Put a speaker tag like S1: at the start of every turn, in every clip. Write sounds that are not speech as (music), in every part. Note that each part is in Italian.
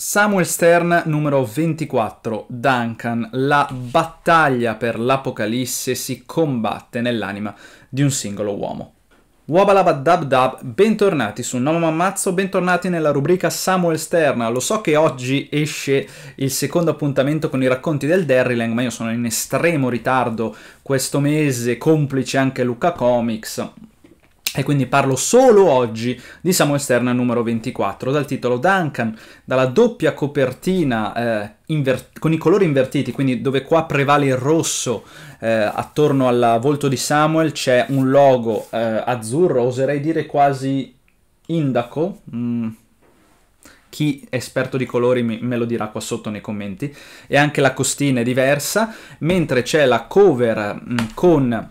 S1: Samuel Stern numero 24, Duncan, la battaglia per l'Apocalisse si combatte nell'anima di un singolo uomo. Wabalaba Dab Dab, bentornati su Nomo Mammazzo, bentornati nella rubrica Samuel Stern. Lo so che oggi esce il secondo appuntamento con i racconti del Derrylang, ma io sono in estremo ritardo questo mese, complice anche Luca Comics e quindi parlo solo oggi di Samuel Stern numero 24, dal titolo Duncan, dalla doppia copertina eh, invert- con i colori invertiti, quindi dove qua prevale il rosso eh, attorno al volto di Samuel c'è un logo eh, azzurro, oserei dire quasi indaco. Mm chi è esperto di colori me lo dirà qua sotto nei commenti, e anche la costina è diversa, mentre c'è la cover mh, mm, con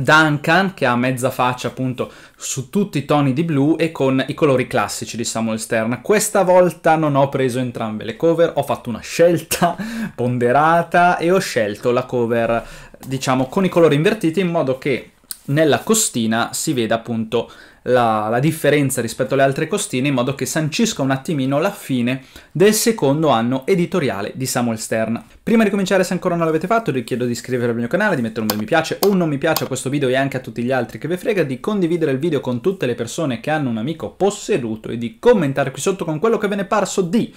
S1: Duncan che ha mezza faccia appunto su tutti i toni di blu e con i colori classici di Samuel Stern. Questa volta non ho preso entrambe le cover, ho fatto una scelta (laughs) ponderata e ho scelto la cover diciamo con i colori invertiti in modo che nella costina si veda appunto la, la differenza rispetto alle altre costine in modo che sancisca un attimino la fine del secondo anno editoriale di Samuel Stern. Prima di cominciare, se ancora non l'avete fatto, vi chiedo di iscrivervi al mio canale, di mettere un bel mi piace o un non mi piace a questo video e anche a tutti gli altri che vi frega, di condividere il video con tutte le persone che hanno un amico posseduto e di commentare qui sotto con quello che ve ne è parso di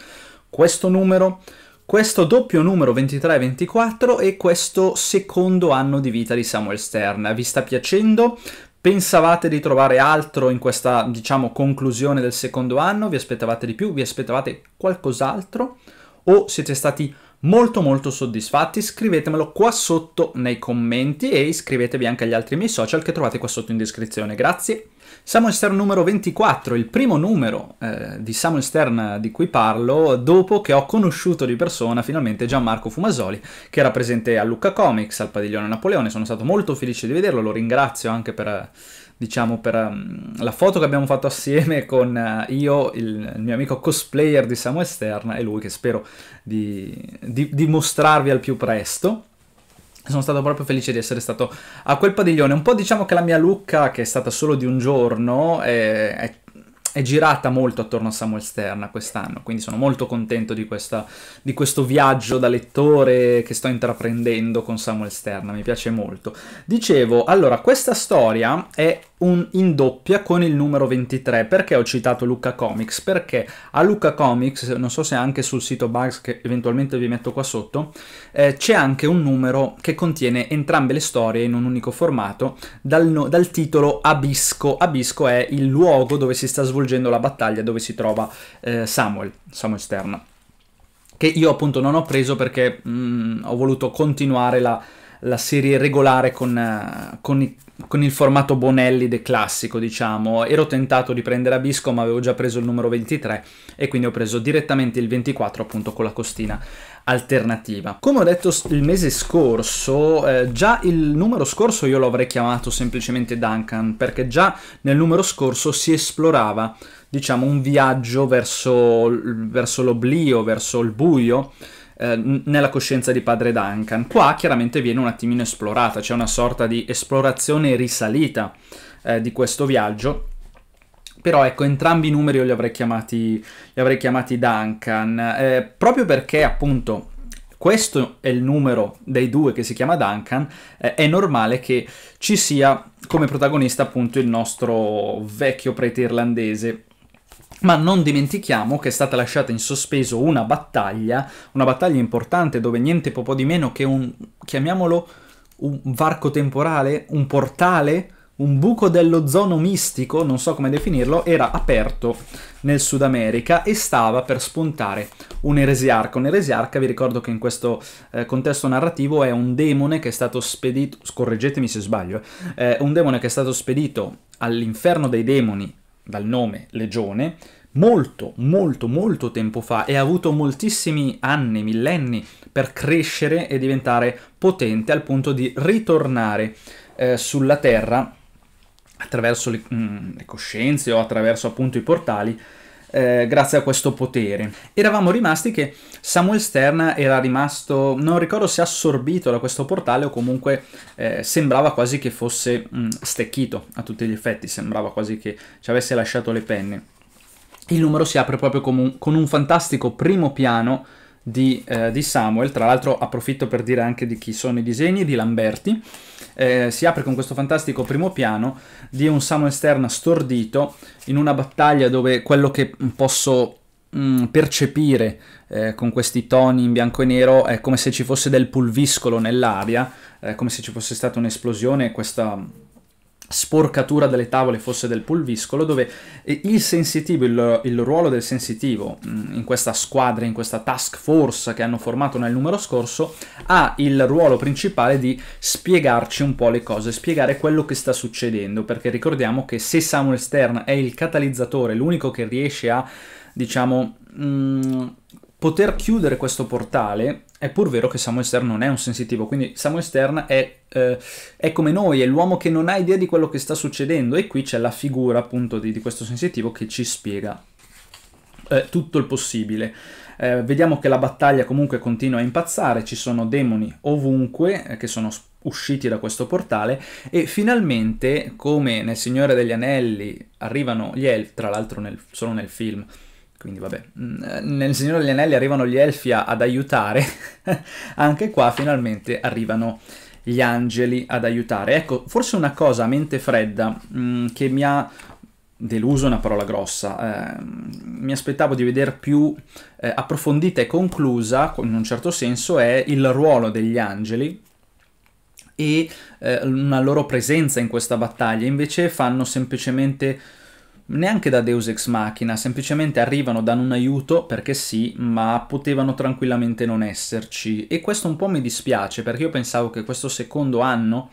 S1: questo numero, questo doppio numero 23 e 24 e questo secondo anno di vita di Samuel Stern. Vi sta piacendo? Pensavate di trovare altro in questa, diciamo, conclusione del secondo anno? Vi aspettavate di più? Vi aspettavate qualcos'altro? O siete stati molto molto soddisfatti, scrivetemelo qua sotto nei commenti e iscrivetevi anche agli altri miei social che trovate qua sotto in descrizione, grazie. Samuel Stern numero 24, il primo numero eh, di Samuel Stern di cui parlo dopo che ho conosciuto di persona finalmente Gianmarco Fumasoli che era presente a Lucca Comics, al padiglione Napoleone, sono stato molto felice di vederlo, lo ringrazio anche per diciamo, per um, la foto che abbiamo fatto assieme con uh, io, il, il, mio amico cosplayer di Samuel Esterna e lui che spero di, di, di mostrarvi al più presto sono stato proprio felice di essere stato a quel padiglione. Un po' diciamo che la mia lucca, che è stata solo di un giorno, eh, è, è è girata molto attorno a Samuel Stern quest'anno, quindi sono molto contento di, questa, di, questo viaggio da lettore che sto intraprendendo con Samuel Stern, mi piace molto. Dicevo, allora, questa storia è un, in doppia con il numero 23. Perché ho citato Luca Comics? Perché a Luca Comics, non so se anche sul sito Bugs che eventualmente vi metto qua sotto, eh, c'è anche un numero che contiene entrambe le storie in un unico formato dal, no, dal, titolo Abisco. Abisco è il luogo dove si sta svolgendo la battaglia, dove si trova eh, Samuel, Samuel Stern. Che io appunto non ho preso perché mh, mm, ho voluto continuare la, la serie regolare con, eh, con, con il formato Bonellide classico, diciamo. Ero tentato di prendere Abisco, ma avevo già preso il numero 23 e quindi ho preso direttamente il 24 appunto con la costina alternativa. Come ho detto il mese scorso, eh, già il numero scorso io lo avrei chiamato semplicemente Duncan, perché già nel numero scorso si esplorava, diciamo, un viaggio verso, verso l'oblio, verso il buio, eh, nella coscienza di padre Duncan. Qua chiaramente viene un attimino esplorata, c'è una sorta di esplorazione risalita eh, di questo viaggio. Però ecco, entrambi i numeri io li avrei chiamati, li avrei chiamati Duncan, eh, proprio perché appunto questo è il numero dei due che si chiama Duncan, eh, è normale che ci sia come protagonista appunto il nostro vecchio prete irlandese ma non dimentichiamo che è stata lasciata in sospeso una battaglia, una battaglia importante dove niente po' di meno che un, chiamiamolo, un varco temporale, un portale, un buco dello zono mistico, non so come definirlo, era aperto nel Sud America e stava per spuntare un eresiarca. Un eresiarca, vi ricordo che in questo eh, contesto narrativo è un demone che è stato spedito, scorreggetemi se sbaglio, eh, un demone che è stato spedito all'inferno dei demoni dal nome Legione, molto, molto, molto tempo fa e ha avuto moltissimi anni, millenni per crescere e diventare potente al punto di ritornare eh, sulla Terra attraverso le, mh, mm, le, coscienze o attraverso appunto i portali eh, grazie a questo potere. Eravamo rimasti che Samuel Stern era rimasto, non ricordo se assorbito da questo portale o comunque eh, sembrava quasi che fosse mh, mm, stecchito a tutti gli effetti, sembrava quasi che ci avesse lasciato le penne. Il numero si apre proprio con un, con un fantastico primo piano di, eh, di Samuel, tra l'altro approfitto per dire anche di chi sono i disegni, di Lamberti, eh, si apre con questo fantastico primo piano di un Samuel Stern stordito in una battaglia dove quello che posso mh, mm, percepire eh, con questi toni in bianco e nero è come se ci fosse del pulviscolo nell'aria, eh, come se ci fosse stata un'esplosione, questa sporcatura delle tavole fosse del pulviscolo dove eh, il sensitivo, il, il, ruolo del sensitivo mm, in questa squadra, in questa task force che hanno formato nel numero scorso ha il ruolo principale di spiegarci un po' le cose, spiegare quello che sta succedendo perché ricordiamo che se Samuel Stern è il catalizzatore, l'unico che riesce a diciamo mh, mm, poter chiudere questo portale è pur vero che Samuel Stern non è un sensitivo, quindi Samuel Stern è, eh, è come noi, è l'uomo che non ha idea di quello che sta succedendo e qui c'è la figura appunto di, di questo sensitivo che ci spiega eh, tutto il possibile. Eh, vediamo che la battaglia comunque continua a impazzare, ci sono demoni ovunque eh, che sono usciti da questo portale e finalmente, come nel Signore degli Anelli, arrivano gli elfi, tra l'altro nel, solo nel film, quindi vabbè, mm, eh, nel Signore degli Anelli arrivano gli elfi ad aiutare, (laughs) anche qua finalmente arrivano gli angeli ad aiutare. Ecco, forse una cosa a mente fredda mh, mm, che mi ha deluso una parola grossa, eh, mi aspettavo di vedere più eh, approfondita e conclusa, in un certo senso, è il ruolo degli angeli e eh, una loro presenza in questa battaglia, invece fanno semplicemente neanche da Deus Ex Machina, semplicemente arrivano, danno un aiuto perché sì, ma potevano tranquillamente non esserci. E questo un po' mi dispiace perché io pensavo che questo secondo anno,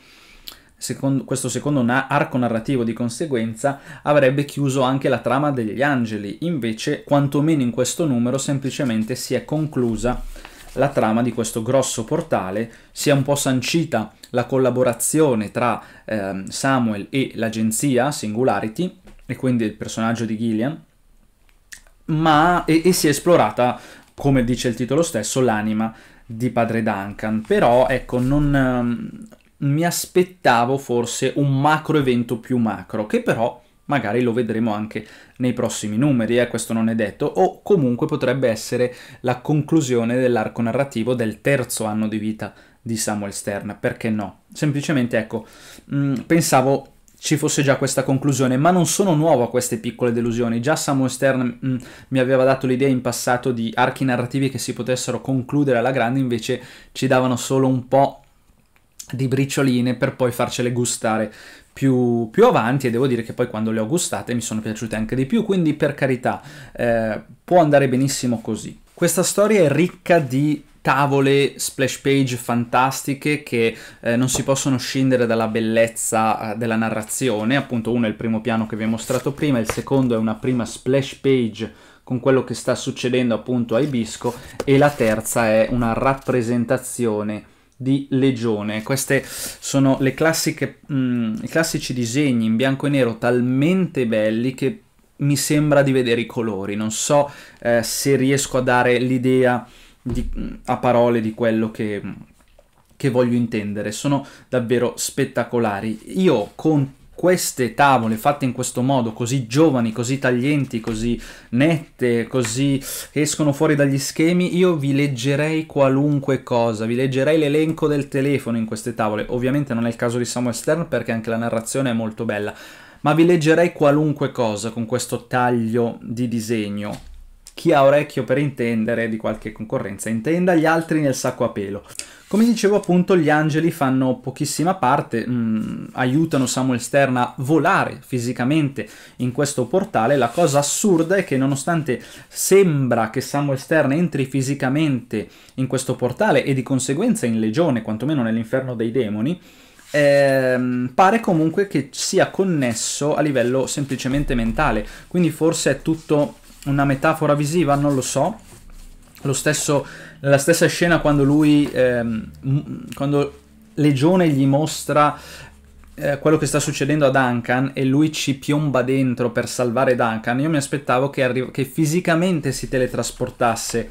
S1: secondo, questo secondo na- arco narrativo di conseguenza, avrebbe chiuso anche la trama degli angeli. Invece, quantomeno in questo numero, semplicemente si è conclusa la trama di questo grosso portale, si è un po' sancita la collaborazione tra eh, Samuel e l'agenzia Singularity e quindi il personaggio di Gillian, ma, e, e si è esplorata, come dice il titolo stesso, l'anima di padre Duncan. Però, ecco, non um, mi aspettavo forse un macro evento più macro, che però magari lo vedremo anche nei prossimi numeri, eh, questo non è detto, o comunque potrebbe essere la conclusione dell'arco narrativo del terzo anno di vita di Samuel Stern, perché no? Semplicemente, ecco, mh, mm, pensavo ci fosse già questa conclusione, ma non sono nuovo a queste piccole delusioni. Già Samuel Stern mh, mm, mi aveva dato l'idea in passato di archi narrativi che si potessero concludere alla grande, invece ci davano solo un po' di bricioline per poi farcele gustare più, più, avanti e devo dire che poi quando le ho gustate mi sono piaciute anche di più, quindi per carità eh, può andare benissimo così. Questa storia è ricca di tavole splash page fantastiche che eh, non si possono scindere dalla bellezza eh, della narrazione, appunto uno è il primo piano che vi ho mostrato prima, il secondo è una prima splash page con quello che sta succedendo appunto a Ibisco e la terza è una rappresentazione di Legione. Questi sono le classiche, mh, mm, i classici disegni in bianco e nero talmente belli che mi sembra di vedere i colori. Non so eh, se riesco a dare l'idea di, a parole di quello che, che voglio intendere. Sono davvero spettacolari. Io con queste tavole fatte in questo modo, così giovani, così taglienti, così nette, così che escono fuori dagli schemi, io vi leggerei qualunque cosa, vi leggerei l'elenco del telefono in queste tavole. Ovviamente non è il caso di Samuel Stern perché anche la narrazione è molto bella, ma vi leggerei qualunque cosa con questo taglio di disegno chi ha orecchio per intendere di qualche concorrenza intenda, gli altri nel sacco a pelo. Come dicevo appunto gli angeli fanno pochissima parte, mh, mm, aiutano Samuel Stern a volare fisicamente in questo portale, la cosa assurda è che nonostante sembra che Samuel Stern entri fisicamente in questo portale e di conseguenza in legione, quantomeno nell'inferno dei demoni, eh, pare comunque che sia connesso a livello semplicemente mentale, quindi forse è tutto una metafora visiva, non lo so. Lo stesso, la stessa scena quando lui, ehm, quando Legione gli mostra eh, quello che sta succedendo a Duncan e lui ci piomba dentro per salvare Duncan, io mi aspettavo che, che fisicamente si teletrasportasse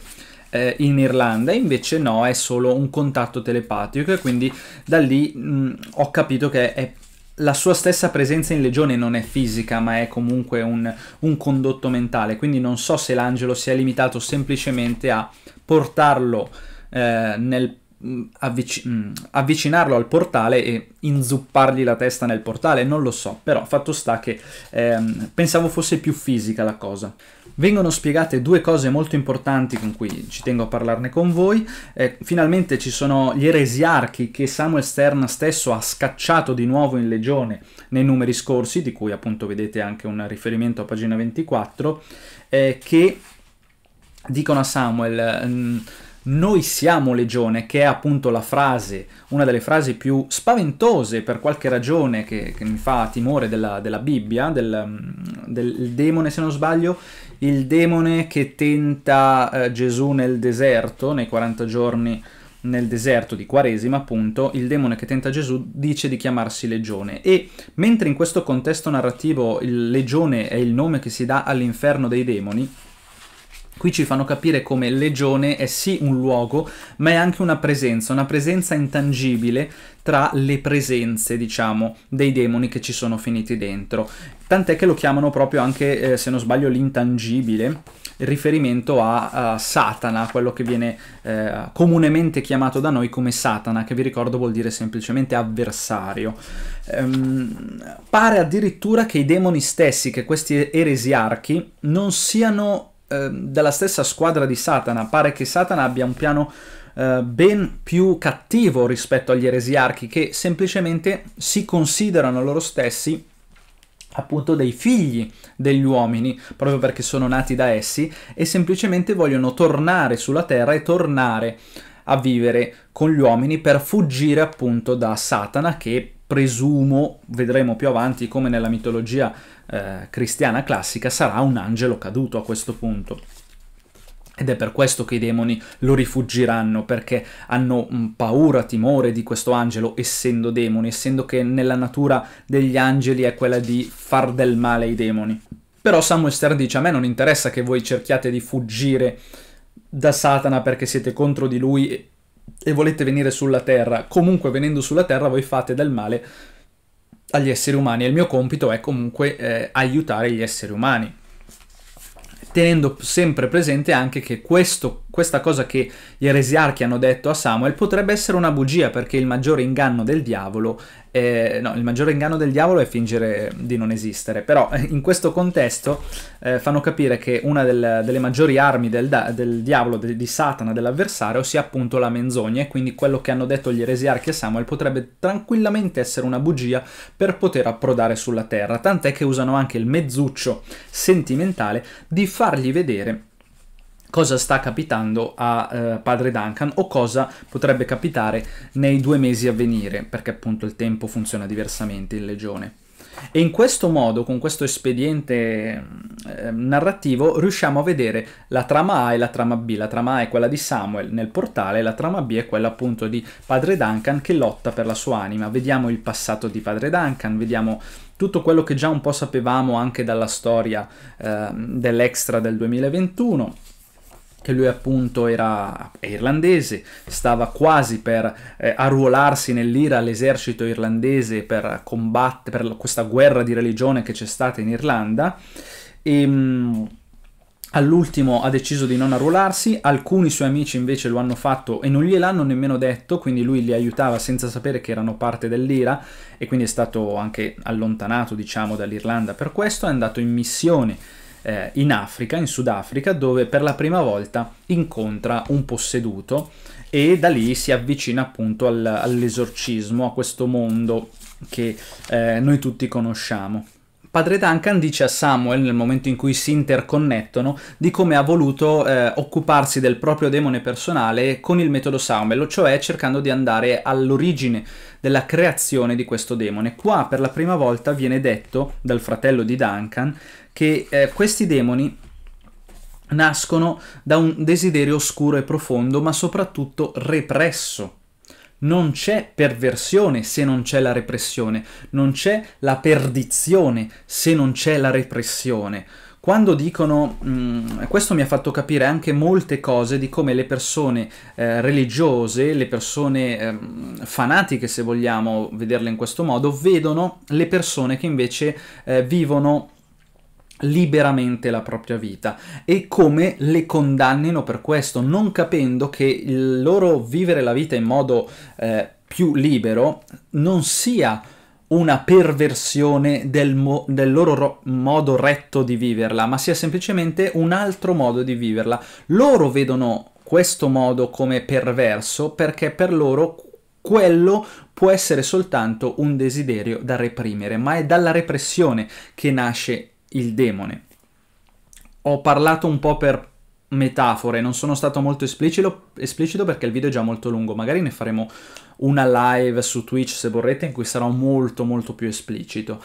S1: eh, in Irlanda, invece no, è solo un contatto telepatico e quindi da lì mh, ho capito che è la sua stessa presenza in Legione non è fisica, ma è comunque un, un, condotto mentale, quindi non so se l'angelo sia limitato semplicemente a portarlo eh, nel mm, avvic- mm, avvicinarlo al portale e inzuppargli la testa nel portale, non lo so, però fatto sta che ehm, pensavo fosse più fisica la cosa vengono spiegate due cose molto importanti con cui ci tengo a parlarne con voi. Eh, finalmente ci sono gli eresiarchi che Samuel Stern stesso ha scacciato di nuovo in legione nei numeri scorsi, di cui appunto vedete anche un riferimento a pagina 24, eh, che dicono a Samuel... Mh, noi siamo legione, che è appunto la frase, una delle frasi più spaventose per qualche ragione che, che mi fa timore della, della Bibbia, del, del, demone se non sbaglio, il demone che tenta eh, Gesù nel deserto, nei 40 giorni nel deserto di Quaresima, appunto, il demone che tenta Gesù dice di chiamarsi Legione. E mentre in questo contesto narrativo il Legione è il nome che si dà all'inferno dei demoni, Qui ci fanno capire come legione è sì un luogo, ma è anche una presenza, una presenza intangibile tra le presenze, diciamo, dei demoni che ci sono finiti dentro. Tant'è che lo chiamano proprio anche, eh, se non sbaglio, l'intangibile, riferimento a, a, Satana, quello che viene eh, comunemente chiamato da noi come Satana, che vi ricordo vuol dire semplicemente avversario. Ehm, pare addirittura che i demoni stessi, che questi eresiarchi, non siano Ehm, della stessa squadra di Satana. Pare che Satana abbia un piano eh, ben più cattivo rispetto agli eresiarchi che semplicemente si considerano loro stessi appunto dei figli degli uomini, proprio perché sono nati da essi, e semplicemente vogliono tornare sulla terra e tornare a vivere con gli uomini per fuggire appunto da Satana che presumo, vedremo più avanti come nella mitologia eh, cristiana classica, sarà un angelo caduto a questo punto. Ed è per questo che i demoni lo rifuggiranno, perché hanno mm, paura, timore di questo angelo, essendo demoni, essendo che nella natura degli angeli è quella di far del male ai demoni. Però Samuel Stern dice, a me non interessa che voi cerchiate di fuggire da Satana perché siete contro di lui e volete venire sulla terra. Comunque venendo sulla terra voi fate del male agli esseri umani e il mio compito è comunque eh, aiutare gli esseri umani, tenendo sempre presente anche che questo questa cosa che gli eresiarchi hanno detto a Samuel potrebbe essere una bugia perché il maggiore inganno del diavolo eh, no, il maggiore inganno del diavolo è fingere di non esistere, però eh, in questo contesto eh, fanno capire che una del, delle maggiori armi del, del diavolo, de, di Satana, dell'avversario, sia appunto la menzogna e quindi quello che hanno detto gli eresiarchi a Samuel potrebbe tranquillamente essere una bugia per poter approdare sulla terra, tant'è che usano anche il mezzuccio sentimentale di fargli vedere cosa sta capitando a eh, padre Duncan o cosa potrebbe capitare nei due mesi a venire, perché appunto il tempo funziona diversamente in Legione. E in questo modo, con questo espediente eh, narrativo, riusciamo a vedere la trama A e la trama B. La trama A è quella di Samuel nel portale, la trama B è quella appunto di padre Duncan che lotta per la sua anima. Vediamo il passato di padre Duncan, vediamo tutto quello che già un po' sapevamo anche dalla storia eh, dell'extra del 2021 che lui appunto era irlandese, stava quasi per eh, arruolarsi nell'ira all'esercito irlandese per combattere per questa guerra di religione che c'è stata in Irlanda e ehm, mh, all'ultimo ha deciso di non arruolarsi, alcuni suoi amici invece lo hanno fatto e non gliel'hanno nemmeno detto, quindi lui li aiutava senza sapere che erano parte dell'ira e quindi è stato anche allontanato diciamo dall'Irlanda per questo, è andato in missione eh, in Africa, in Sudafrica, dove per la prima volta incontra un posseduto e da lì si avvicina appunto al, all'esorcismo, a questo mondo che eh, noi tutti conosciamo. Padre Duncan dice a Samuel, nel momento in cui si interconnettono, di come ha voluto eh, occuparsi del proprio demone personale con il metodo Samuel, cioè cercando di andare all'origine della creazione di questo demone. Qua per la prima volta viene detto dal fratello di Duncan che eh, questi demoni nascono da un desiderio oscuro e profondo, ma soprattutto represso. Non c'è perversione se non c'è la repressione, non c'è la perdizione se non c'è la repressione quando dicono, mh, mm, questo mi ha fatto capire anche molte cose di come le persone eh, religiose, le persone eh, fanatiche se vogliamo vederle in questo modo, vedono le persone che invece eh, vivono liberamente la propria vita e come le condannino per questo, non capendo che il loro vivere la vita in modo eh, più libero non sia una perversione del, mo- del loro ro- modo retto di viverla, ma sia semplicemente un altro modo di viverla. Loro vedono questo modo come perverso perché per loro quello può essere soltanto un desiderio da reprimere, ma è dalla repressione che nasce il demone. Ho parlato un po' per metafore, non sono stato molto esplicito, esplicito, perché il video è già molto lungo, magari ne faremo una live su Twitch se vorrete in cui sarò molto molto più esplicito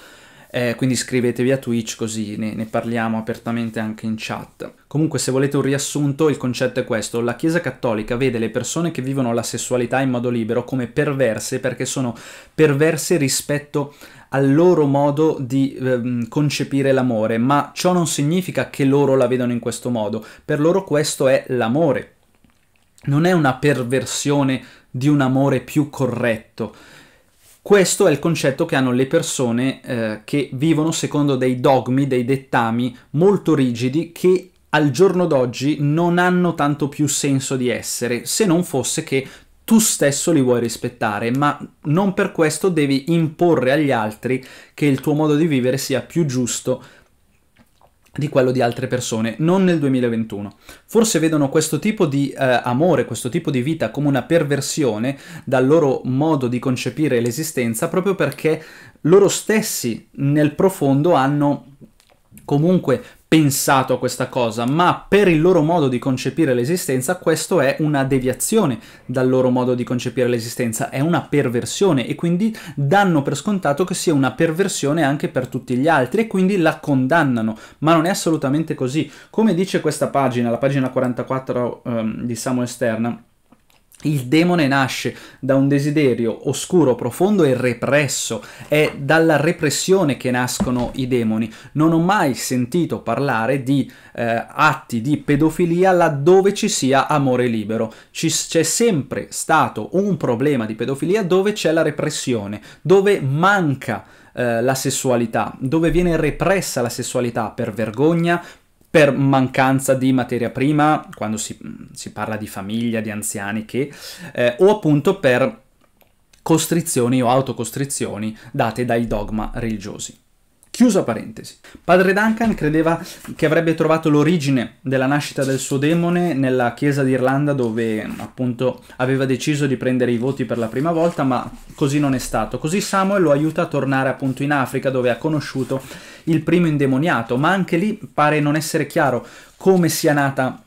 S1: eh, quindi iscrivetevi a Twitch così ne, ne parliamo apertamente anche in chat. Comunque se volete un riassunto il concetto è questo, la Chiesa Cattolica vede le persone che vivono la sessualità in modo libero come perverse perché sono perverse rispetto al loro modo di eh, concepire l'amore, ma ciò non significa che loro la vedano in questo modo, per loro questo è l'amore, non è una perversione di un amore più corretto questo è il concetto che hanno le persone eh, che vivono secondo dei dogmi, dei dettami molto rigidi che al giorno d'oggi non hanno tanto più senso di essere, se non fosse che tu stesso li vuoi rispettare, ma non per questo devi imporre agli altri che il tuo modo di vivere sia più giusto di quello di altre persone, non nel 2021. Forse vedono questo tipo di eh, amore, questo tipo di vita come una perversione dal loro modo di concepire l'esistenza proprio perché loro stessi nel profondo hanno comunque pensato a questa cosa, ma per il loro modo di concepire l'esistenza questo è una deviazione dal loro modo di concepire l'esistenza, è una perversione e quindi danno per scontato che sia una perversione anche per tutti gli altri e quindi la condannano, ma non è assolutamente così. Come dice questa pagina, la pagina 44 ehm, di Samuel Stern, il demone nasce da un desiderio oscuro, profondo e represso, è dalla repressione che nascono i demoni. Non ho mai sentito parlare di eh, atti di pedofilia laddove ci sia amore libero. c'è sempre stato un problema di pedofilia dove c'è la repressione, dove manca eh, la sessualità, dove viene repressa la sessualità per vergogna, per mancanza di materia prima, quando si, mm, si parla di famiglia, di anziani che, eh, o appunto per costrizioni o autocostrizioni date dai dogma religiosi. Chiusa parentesi. Padre Duncan credeva che avrebbe trovato l'origine della nascita del suo demone nella chiesa d'Irlanda dove appunto aveva deciso di prendere i voti per la prima volta, ma così non è stato. Così Samuel lo aiuta a tornare appunto in Africa dove ha conosciuto il primo indemoniato, ma anche lì pare non essere chiaro come sia nata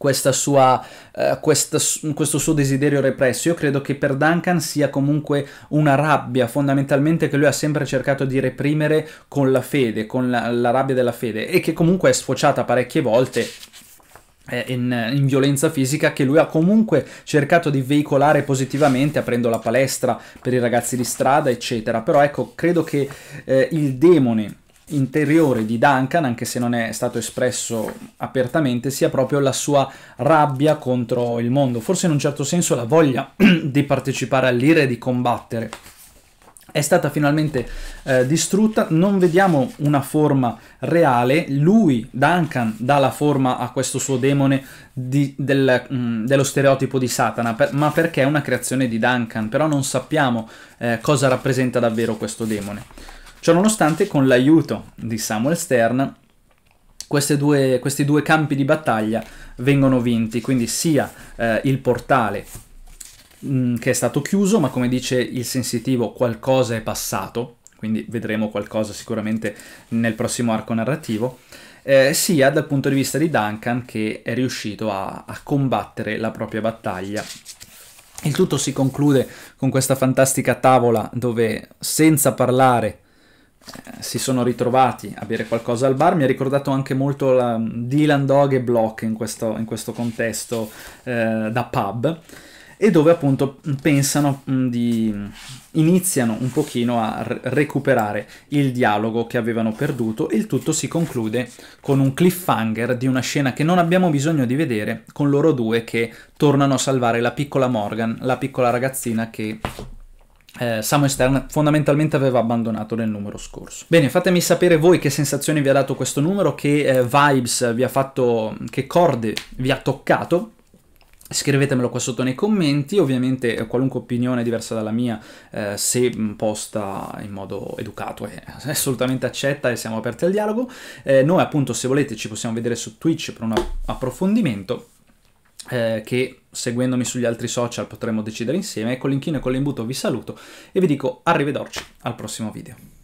S1: questa sua, eh, questa, questo suo desiderio represso. Io credo che per Duncan sia comunque una rabbia fondamentalmente che lui ha sempre cercato di reprimere con la fede, con la, la rabbia della fede e che comunque è sfociata parecchie volte eh, in, in, violenza fisica che lui ha comunque cercato di veicolare positivamente aprendo la palestra per i ragazzi di strada eccetera però ecco credo che eh, il demone interiore di Duncan, anche se non è stato espresso apertamente, sia proprio la sua rabbia contro il mondo, forse in un certo senso la voglia (clears throat) di partecipare all'ira e di combattere. È stata finalmente eh, distrutta, non vediamo una forma reale, lui, Duncan, dà la forma a questo suo demone di, del, mh, mm, dello stereotipo di Satana, per, ma perché è una creazione di Duncan, però non sappiamo eh, cosa rappresenta davvero questo demone. Ciononostante, con l'aiuto di Samuel Stern, due, questi due campi di battaglia vengono vinti, quindi sia eh, il portale mh, mm, che è stato chiuso, ma come dice il sensitivo qualcosa è passato, quindi vedremo qualcosa sicuramente nel prossimo arco narrativo, eh, sia dal punto di vista di Duncan che è riuscito a, a combattere la propria battaglia il tutto si conclude con questa fantastica tavola dove senza parlare eh, si sono ritrovati a bere qualcosa al bar. Mi ha ricordato anche molto la, mm, Dylan Dog e Block in questo, in questo contesto eh, da pub e dove appunto mm, pensano mm, di iniziano un pochino a recuperare il dialogo che avevano perduto e il tutto si conclude con un cliffhanger di una scena che non abbiamo bisogno di vedere con loro due che tornano a salvare la piccola Morgan, la piccola ragazzina che eh, Samu Stern fondamentalmente aveva abbandonato nel numero scorso. Bene, fatemi sapere voi che sensazioni vi ha dato questo numero, che eh, vibes vi ha fatto, che corde vi ha toccato. Scrivetemelo qua sotto nei commenti, ovviamente eh, qualunque opinione diversa dalla mia, eh, se mm, posta in modo educato, eh, (laughs) è assolutamente accetta e siamo aperti al dialogo. Eh, noi appunto se volete ci possiamo vedere su Twitch per un approfondimento eh, che seguendomi sugli altri social potremo decidere insieme. E con l'inchino e con l'imbuto vi saluto e vi dico arrivederci al prossimo video.